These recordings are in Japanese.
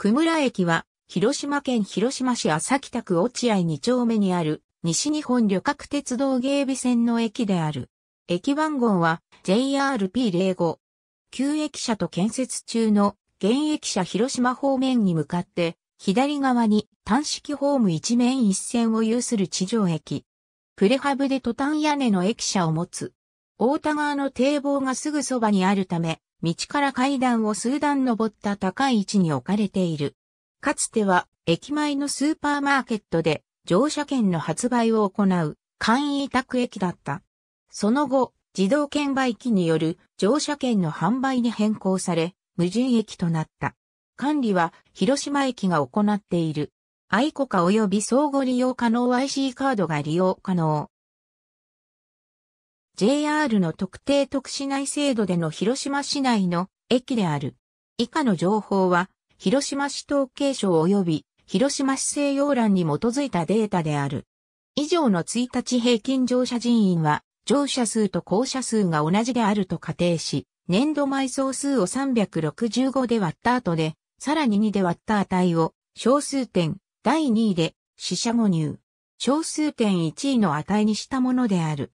久村駅は、広島県広島市朝北区落合2丁目にある、西日本旅客鉄道芸備線の駅である。駅番号は JRP05。旧駅舎と建設中の現駅舎広島方面に向かって、左側に単式ホーム一面一線を有する地上駅。プレハブでトタン屋根の駅舎を持つ。大田川の堤防がすぐそばにあるため、道から階段を数段登った高い位置に置かれている。かつては、駅前のスーパーマーケットで、乗車券の発売を行う、簡易委託駅だった。その後、自動券売機による乗車券の販売に変更され、無人駅となった。管理は広島駅が行っている。愛コ家及び相互利用可能 IC カードが利用可能。JR の特定特市内制度での広島市内の駅である。以下の情報は、広島市統計省及び広島市西洋欄に基づいたデータである。以上の1日平均乗車人員は、乗車数と降車数が同じであると仮定し、年度埋葬数を365で割った後で、さらに2で割った値を、小数点第2位で、死者誤入。小数点1位の値にしたものである。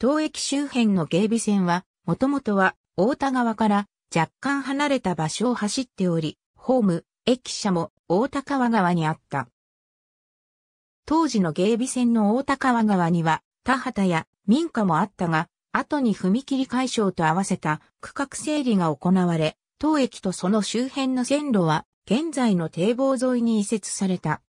東駅周辺の芸備線は、もともとは大田川から若干離れた場所を走っており、ホーム、駅舎も大田川川にあった。当時の芸備線の大田川川には、田畑や民家もあったが、後に踏切解消と合わせた区画整理が行われ、当駅とその周辺の線路は、現在の堤防沿いに移設された。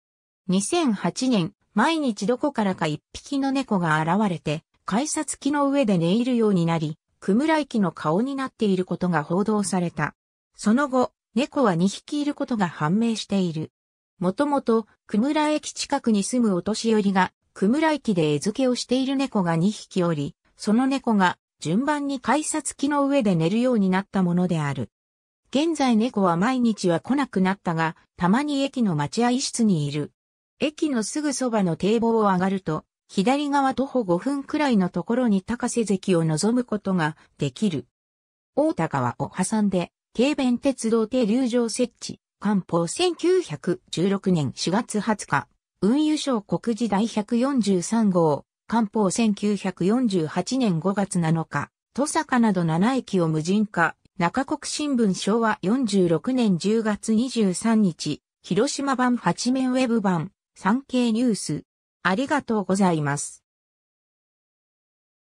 2008年、毎日どこからか一匹の猫が現れて、改札機の上で寝入るようになり、久村駅の顔になっていることが報道された。その後、猫は2匹いることが判明している。もともと、久村駅近くに住むお年寄りが、久村駅で餌付けをしている猫が2匹おり、その猫が順番に改札機の上で寝るようになったものである。現在猫は毎日は来なくなったが、たまに駅の待合室にいる。駅のすぐそばの堤防を上がると、左側徒歩5分くらいのところに高瀬関を望むことができる。大田川を挟んで、京弁鉄道停留場設置、官報1916年4月20日、運輸省国時第143号、官報1948年5月7日、戸坂など7駅を無人化、中国新聞昭和46年10月23日、広島版8面ウェブ版、産経ニュース、ありがとうございます。